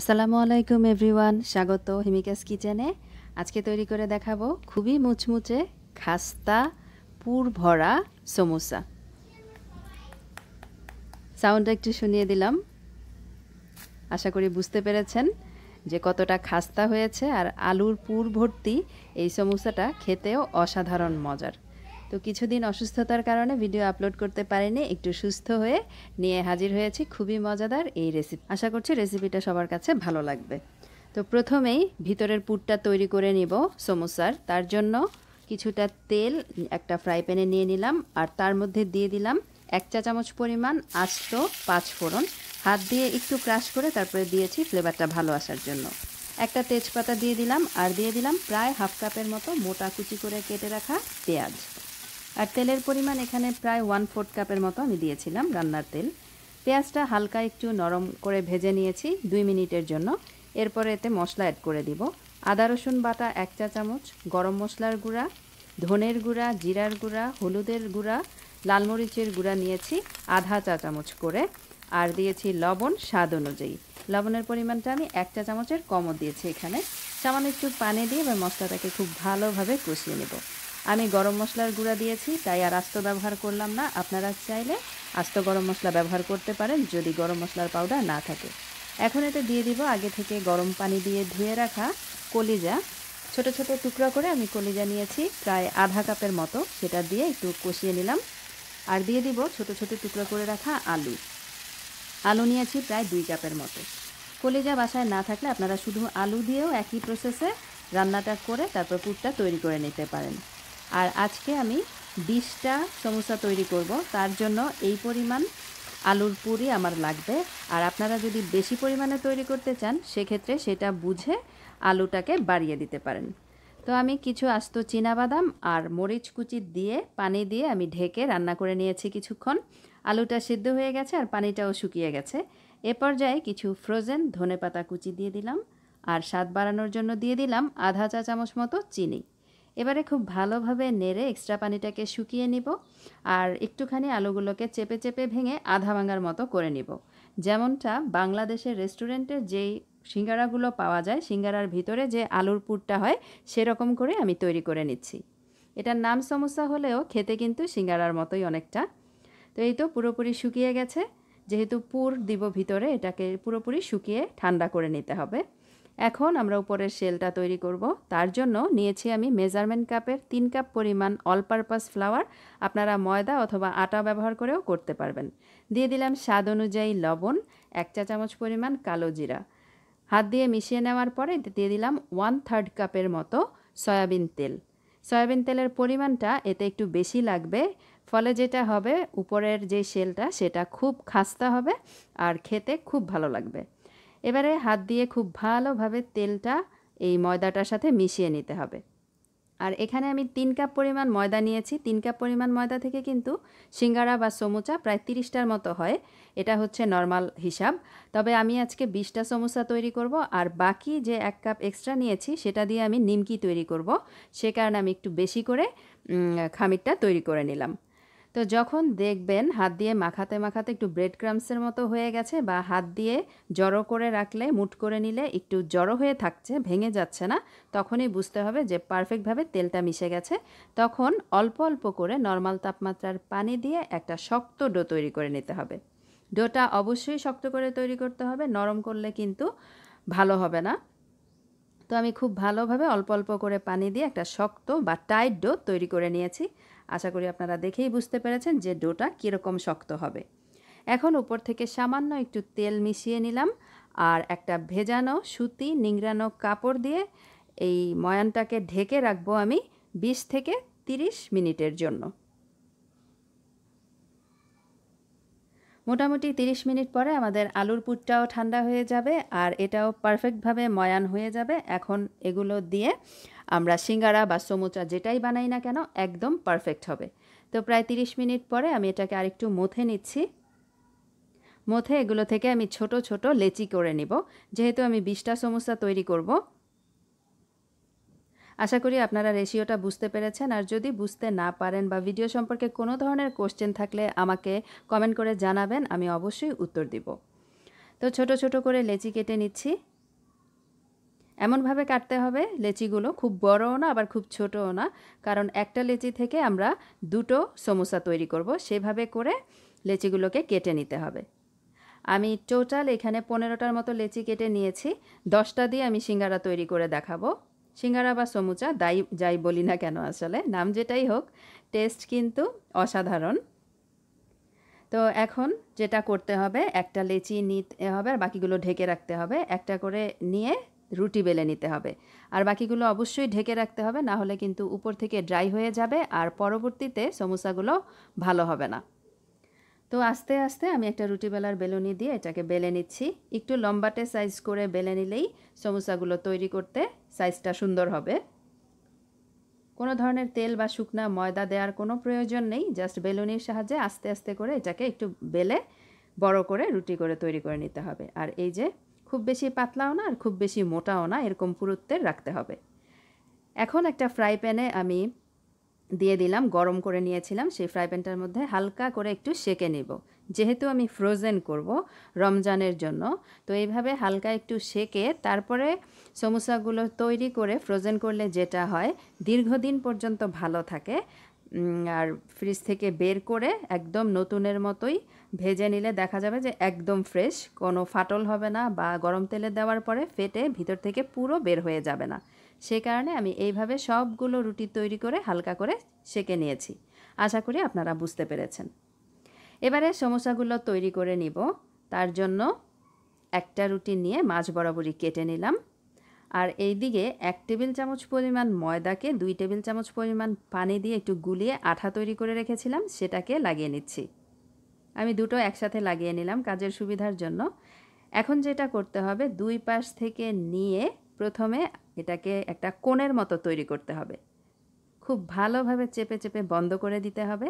আসসালামু আলাইকুম এভরিওয়ান স্বাগত হিমিকাস কিচেনে আজকে তৈরি করে দেখাবো খুবই মুচমুচে খাস্তা পুর ভরা সমোসা সাউন্ডটা একটু শুনিয়ে দিলাম আশা করি বুঝতে পেরেছেন যে কতটা খাস্তা হয়েছে আর আলুর পুর ভর্তি এই সমোসাটা খেতেও অসাধারণ মজার তো কিছুদিন অসুস্থতার কারণে ভিডিও আপলোড করতে পারিনি একটু সুস্থ হয়ে নিয়ে হাজির হয়েছি খুবই মজাদার এই রেসিপি আশা করছি রেসিপিটা সবার কাছে ভালো লাগবে তো প্রথমেই ভিতরের পুটটা তৈরি করে নিব সমোসার তার জন্য কিছুটা তেল একটা ফ্রাই প্যানে নিয়ে নিলাম আর তার মধ্যে দিয়ে দিলাম এক চা চামচ পরিমাণ আস্ত পাঁচফোড়ন হাত দিয়ে একটু ক্রাশ করে তারপরে দিয়েছি ফ্লেভারটা ভালো আসার জন্য একটা তেজপাতা দিয়ে দিলাম আর দিয়ে দিলাম প্রায় হাফ কাপের মতো মোটা কুচি করে কেটে রাখা পেঁয়াজ আর তেলের পরিমাণ এখানে প্রায় ওয়ান ফোর্থ কাপের মতো আমি দিয়েছিলাম রান্নার তেল পেঁয়াজটা হালকা একটু নরম করে ভেজে নিয়েছি দুই মিনিটের জন্য এরপরে এতে মশলা অ্যাড করে দিব আদা রসুন বাটা এক চা চামচ গরম মশলার গুঁড়া ধনের গুঁড়া জিরার গুঁড়া হলুদের গুঁড়া লালমরিচের গুঁড়া নিয়েছি আধা চা চামচ করে আর দিয়েছি লবণ স্বাদ অনুযায়ী লবণের পরিমাণটা আমি এক চা চামচের কমও দিয়েছি এখানে সামান্য একটু পানি দিয়ে এবার মশলাটাকে খুব ভালোভাবে কষিয়ে নেব আমি গরম মশলার গুঁড়া দিয়েছি তাই আর আস্ত ব্যবহার করলাম না আপনারা চাইলে আস্ত গরম মশলা ব্যবহার করতে পারেন যদি গরম মশলার পাউডার না থাকে এখন এতে দিয়ে দিব আগে থেকে গরম পানি দিয়ে ধুয়ে রাখা কলিজা ছোট ছোট টুকরা করে আমি কলিজা নিয়েছি প্রায় আধা কাপের মতো সেটা দিয়ে একটু কষিয়ে নিলাম আর দিয়ে দিব ছোট ছোট টুকরো করে রাখা আলু আলু নিয়েছি প্রায় দুই কাপের মতো কলিজা বাসায় না থাকলে আপনারা শুধু আলু দিয়েও একই প্রসেসে রান্নাটা করে তারপর পুরটা তৈরি করে নিতে পারেন আর আজকে আমি বিশটা সমোসা তৈরি করব তার জন্য এই পরিমাণ আলুর পুরি আমার লাগবে আর আপনারা যদি বেশি পরিমাণে তৈরি করতে চান সেক্ষেত্রে সেটা বুঝে আলুটাকে বাড়িয়ে দিতে পারেন তো আমি কিছু আস্ত বাদাম আর মরিচ কুচি দিয়ে পানি দিয়ে আমি ঢেকে রান্না করে নিয়েছি কিছুক্ষণ আলুটা সিদ্ধ হয়ে গেছে আর পানিটাও শুকিয়ে গেছে এ পর্যায়ে কিছু ফ্রোজেন ধনে পাতা কুচি দিয়ে দিলাম আর স্বাদ বাড়ানোর জন্য দিয়ে দিলাম আধা চা চামচ মতো চিনি এবারে খুব ভালোভাবে নেড়ে এক্সট্রা পানিটাকে শুকিয়ে নিব আর একটুখানি আলুগুলোকে চেপে চেপে ভেঙে আধা ভাঙার মতো করে নিব যেমনটা বাংলাদেশের রেস্টুরেন্টের যেই সিঙ্গারাগুলো পাওয়া যায় সিঙ্গারার ভিতরে যে আলুর পুরটা হয় সেরকম করে আমি তৈরি করে নিচ্ছি এটার নাম সমস্যা হলেও খেতে কিন্তু সিঙ্গারার মতোই অনেকটা তো এই তো পুরোপুরি শুকিয়ে গেছে যেহেতু পুর দিব ভিতরে এটাকে পুরোপুরি শুকিয়ে ঠান্ডা করে নিতে হবে এখন আমরা উপরের শেলটা তৈরি করব তার জন্য নিয়েছি আমি মেজারমেন্ট কাপের তিন কাপ পরিমাণ অল পারপাস ফ্লাওয়ার আপনারা ময়দা অথবা আটা ব্যবহার করেও করতে পারবেন দিয়ে দিলাম স্বাদ অনুযায়ী লবণ এক চা চামচ পরিমাণ কালো জিরা হাত দিয়ে মিশিয়ে নেওয়ার পরে দিয়ে দিলাম ওয়ান থার্ড কাপের মতো সয়াবিন তেল সয়াবিন তেলের পরিমাণটা এতে একটু বেশি লাগবে ফলে যেটা হবে উপরের যে শেলটা সেটা খুব খাস্তা হবে আর খেতে খুব ভালো লাগবে এবারে হাত দিয়ে খুব ভালোভাবে তেলটা এই ময়দাটার সাথে মিশিয়ে নিতে হবে আর এখানে আমি তিন কাপ পরিমাণ ময়দা নিয়েছি তিন কাপ পরিমাণ ময়দা থেকে কিন্তু সিঙ্গারা বা সমুচা প্রায় তিরিশটার মতো হয় এটা হচ্ছে নর্মাল হিসাব তবে আমি আজকে বিশটা সমুচা তৈরি করব আর বাকি যে এক কাপ এক্সট্রা নিয়েছি সেটা দিয়ে আমি নিমকি তৈরি করব সে কারণে আমি একটু বেশি করে খামিরটা তৈরি করে নিলাম তো যখন দেখবেন হাত দিয়ে মাখাতে মাখাতে একটু ব্রেড ক্রামসের মতো হয়ে গেছে বা হাত দিয়ে জড়ো করে রাখলে মুট করে নিলে একটু জড়ো হয়ে থাকছে ভেঙে যাচ্ছে না তখনই বুঝতে হবে যে পারফেক্টভাবে তেলটা মিশে গেছে তখন অল্প অল্প করে নর্মাল তাপমাত্রার পানি দিয়ে একটা শক্ত ডো তৈরি করে নিতে হবে ডোটা অবশ্যই শক্ত করে তৈরি করতে হবে নরম করলে কিন্তু ভালো হবে না তো আমি খুব ভালোভাবে অল্প অল্প করে পানি দিয়ে একটা শক্ত বা টাইট ডো তৈরি করে নিয়েছি আশা করি আপনারা দেখেই বুঝতে পেরেছেন যে ডোটা কীরকম শক্ত হবে এখন উপর থেকে সামান্য একটু তেল মিশিয়ে নিলাম আর একটা ভেজানো সুতি নিংড়ানো কাপড় দিয়ে এই ময়ানটাকে ঢেকে রাখবো আমি 20 থেকে 30 মিনিটের জন্য মোটামুটি 30 মিনিট পরে আমাদের আলুর পুটটাও ঠান্ডা হয়ে যাবে আর এটাও পারফেক্টভাবে ময়ান হয়ে যাবে এখন এগুলো দিয়ে আমরা সিঙ্গারা বা সমুচা যেটাই বানাই না কেন একদম পারফেক্ট হবে তো প্রায় 30 মিনিট পরে আমি এটাকে আরেকটু মথে নিচ্ছি মথে এগুলো থেকে আমি ছোট ছোট লেচি করে নিব যেহেতু আমি বিশটা সমুচা তৈরি করব আশা করি আপনারা রেশিওটা বুঝতে পেরেছেন আর যদি বুঝতে না পারেন বা ভিডিও সম্পর্কে কোনো ধরনের কোশ্চেন থাকলে আমাকে কমেন্ট করে জানাবেন আমি অবশ্যই উত্তর দিব তো ছোট ছোট করে লেচি কেটে নিচ্ছি এমনভাবে কাটতে হবে লেচিগুলো খুব বড়ও না আবার খুব ছোটও না কারণ একটা লেচি থেকে আমরা দুটো সমোসা তৈরি করব সেভাবে করে লেচিগুলোকে কেটে নিতে হবে আমি টোটাল এখানে পনেরোটার মতো লেচি কেটে নিয়েছি দশটা দিয়ে আমি সিঙ্গারা তৈরি করে দেখাবো সিঙ্গারা বা সমুচা দাই যাই বলি না কেন আসলে নাম যেটাই হোক টেস্ট কিন্তু অসাধারণ তো এখন যেটা করতে হবে একটা লেচি নিতে হবে আর বাকিগুলো ঢেকে রাখতে হবে একটা করে নিয়ে রুটি বেলে নিতে হবে আর বাকিগুলো অবশ্যই ঢেকে রাখতে হবে না হলে কিন্তু উপর থেকে ড্রাই হয়ে যাবে আর পরবর্তীতে সমোসাগুলো ভালো হবে না তো আস্তে আস্তে আমি একটা রুটি বেলার বেলুনি দিয়ে এটাকে বেলে নিচ্ছি একটু লম্বাটে সাইজ করে বেলে নিলেই সমোসাগুলো তৈরি করতে সাইজটা সুন্দর হবে কোনো ধরনের তেল বা শুকনা ময়দা দেওয়ার কোনো প্রয়োজন নেই জাস্ট বেলুনির সাহায্যে আস্তে আস্তে করে এটাকে একটু বেলে বড় করে রুটি করে তৈরি করে নিতে হবে আর এই যে খুব বেশি পাতলাও না আর খুব বেশি মোটাও না এরকম পুরুত্বের রাখতে হবে এখন একটা ফ্রাই প্যানে আমি দিয়ে দিলাম গরম করে নিয়েছিলাম সেই ফ্রাই প্যানটার মধ্যে হালকা করে একটু সেকে নিব যেহেতু আমি ফ্রোজেন করব রমজানের জন্য তো এইভাবে হালকা একটু সেকে তারপরে সমোসাগুলো তৈরি করে ফ্রোজেন করলে যেটা হয় দীর্ঘদিন পর্যন্ত ভালো থাকে আর ফ্রিজ থেকে বের করে একদম নতুনের মতোই ভেজে নিলে দেখা যাবে যে একদম ফ্রেশ কোনো ফাটল হবে না বা গরম তেলে দেওয়ার পরে ফেটে ভিতর থেকে পুরো বের হয়ে যাবে না সে কারণে আমি এইভাবে সবগুলো রুটি তৈরি করে হালকা করে সেকে নিয়েছি আশা করি আপনারা বুঝতে পেরেছেন এবারে সমস্যাগুলো তৈরি করে নিব তার জন্য একটা রুটি নিয়ে মাছ বরাবরই কেটে নিলাম আর এই দিকে এক টেবিল চামচ পরিমাণ ময়দাকে দুই টেবিল চামচ পরিমাণ পানি দিয়ে একটু গুলিয়ে আঠা তৈরি করে রেখেছিলাম সেটাকে লাগিয়ে নিচ্ছি আমি দুটো একসাথে লাগিয়ে নিলাম কাজের সুবিধার জন্য এখন যেটা করতে হবে দুই পাশ থেকে নিয়ে প্রথমে এটাকে একটা কোণের মতো তৈরি করতে হবে খুব ভালোভাবে চেপে চেপে বন্ধ করে দিতে হবে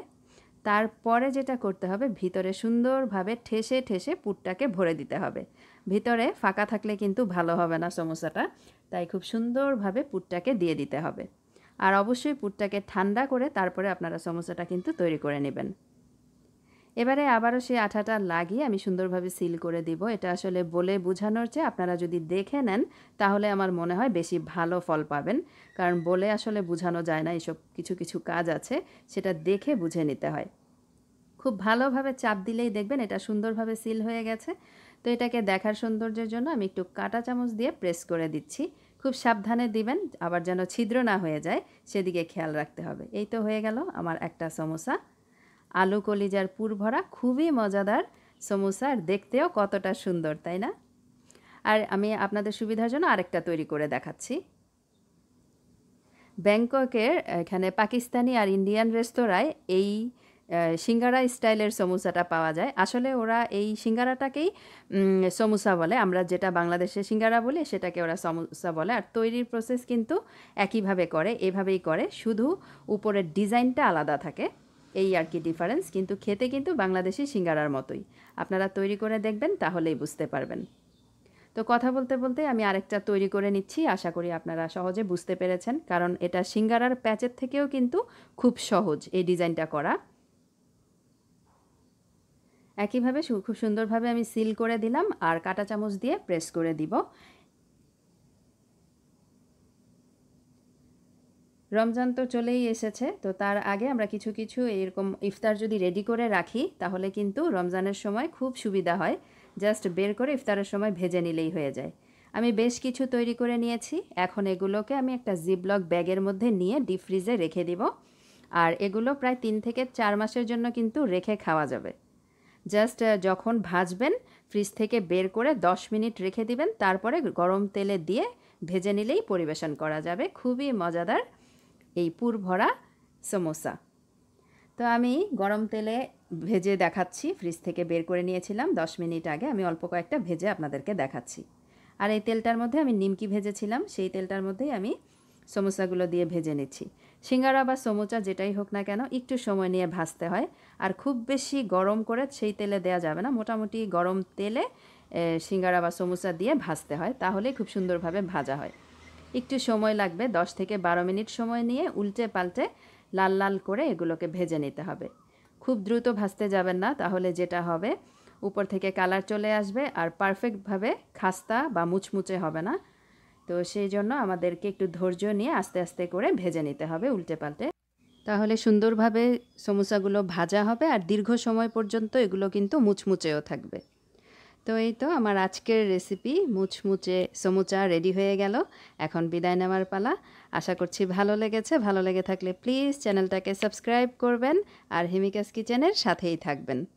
তারপরে যেটা করতে হবে ভিতরে সুন্দরভাবে ঠেসে ঠেসে পুটটাকে ভরে দিতে হবে ভিতরে ফাঁকা থাকলে কিন্তু ভালো হবে না সমস্যাটা তাই খুব সুন্দরভাবে পুটটাকে দিয়ে দিতে হবে আর অবশ্যই পুটটাকে ঠান্ডা করে তারপরে আপনারা সমস্যাটা কিন্তু তৈরি করে নেবেন এবারে আবারও সেই আঠাটা লাগিয়ে আমি সুন্দরভাবে সিল করে দিব এটা আসলে বলে বোঝানোর চেয়ে আপনারা যদি দেখে নেন তাহলে আমার মনে হয় বেশি ভালো ফল পাবেন কারণ বলে আসলে বোঝানো যায় না এসব কিছু কিছু কাজ আছে সেটা দেখে বুঝে নিতে হয় খুব ভালোভাবে চাপ দিলেই দেখবেন এটা সুন্দরভাবে সিল হয়ে গেছে তো এটাকে দেখার সৌন্দর্যের জন্য আমি একটু কাটা চামচ দিয়ে প্রেস করে দিচ্ছি খুব সাবধানে দিবেন আবার যেন ছিদ্র না হয়ে যায় সেদিকে খেয়াল রাখতে হবে এই তো হয়ে গেল আমার একটা সমস্যা আলু কলিজার পুর ভরা খুবই মজাদার সমোসা আর দেখতেও কতটা সুন্দর তাই না আর আমি আপনাদের সুবিধার জন্য আরেকটা তৈরি করে দেখাচ্ছি ব্যাংককের এখানে পাকিস্তানি আর ইন্ডিয়ান রেস্তোরাঁয় এই সিঙ্গারা স্টাইলের সমোসাটা পাওয়া যায় আসলে ওরা এই সিঙ্গারাটাকেই সমোসা বলে আমরা যেটা বাংলাদেশে সিঙ্গারা বলি সেটাকে ওরা সমোসা বলে আর তৈরির প্রসেস কিন্তু একইভাবে করে এভাবেই করে শুধু উপরের ডিজাইনটা আলাদা থাকে এই আর কি ডিফারেন্স কিন্তু খেতে কিন্তু বাংলাদেশি সিঙ্গারার মতোই আপনারা তৈরি করে দেখবেন তাহলেই বুঝতে পারবেন তো কথা বলতে বলতে আমি আরেকটা তৈরি করে নিচ্ছি আশা করি আপনারা সহজে বুঝতে পেরেছেন কারণ এটা সিঙ্গারার প্যাচের থেকেও কিন্তু খুব সহজ এই ডিজাইনটা করা একইভাবে খুব সুন্দরভাবে আমি সিল করে দিলাম আর কাটা চামচ দিয়ে প্রেস করে দিব রমজান তো চলেই এসেছে তো তার আগে আমরা কিছু কিছু এরকম ইফতার যদি রেডি করে রাখি তাহলে কিন্তু রমজানের সময় খুব সুবিধা হয় জাস্ট বের করে ইফতারের সময় ভেজে নিলেই হয়ে যায় আমি বেশ কিছু তৈরি করে নিয়েছি এখন এগুলোকে আমি একটা জিবলক ব্যাগের মধ্যে নিয়ে ডিপ ফ্রিজে রেখে দিব আর এগুলো প্রায় তিন থেকে চার মাসের জন্য কিন্তু রেখে খাওয়া যাবে জাস্ট যখন ভাজবেন ফ্রিজ থেকে বের করে দশ মিনিট রেখে দিবেন তারপরে গরম তেলে দিয়ে ভেজে নিলেই পরিবেশন করা যাবে খুবই মজাদার এই পুর ভরা সমোসা তো আমি গরম তেলে ভেজে দেখাচ্ছি ফ্রিজ থেকে বের করে নিয়েছিলাম দশ মিনিট আগে আমি অল্প কয়েকটা ভেজে আপনাদেরকে দেখাচ্ছি আর এই তেলটার মধ্যে আমি নিমকি ভেজেছিলাম সেই তেলটার মধ্যেই আমি সমোসাগুলো দিয়ে ভেজে নিচ্ছি সিঙ্গারা বা সমোচা যেটাই হোক না কেন একটু সময় নিয়ে ভাজতে হয় আর খুব বেশি গরম করে সেই তেলে দেয়া যাবে না মোটামুটি গরম তেলে সিঙ্গারা বা সমোসা দিয়ে ভাজতে হয় তাহলে খুব সুন্দরভাবে ভাজা হয় একটু সময় লাগবে 10 থেকে 12 মিনিট সময় নিয়ে উল্টে পাল্টে লাল লাল করে এগুলোকে ভেজে নিতে হবে খুব দ্রুত ভাজতে যাবেন না তাহলে যেটা হবে উপর থেকে কালার চলে আসবে আর পারফেক্টভাবে খাস্তা বা মুচমুচে হবে না তো সেই জন্য আমাদেরকে একটু ধৈর্য নিয়ে আস্তে আস্তে করে ভেজে নিতে হবে উল্টে পাল্টে তাহলে সুন্দরভাবে সমোসাগুলো ভাজা হবে আর দীর্ঘ সময় পর্যন্ত এগুলো কিন্তু মুচমুচেও থাকবে তো এই তো আমার আজকের রেসিপি মুচমুচে সমুচা রেডি হয়ে গেল এখন বিদায় নেওয়ার পালা আশা করছি ভালো লেগেছে ভালো লেগে থাকলে প্লিজ চ্যানেলটাকে সাবস্ক্রাইব করবেন আর হিমিকাস কিচেনের সাথেই থাকবেন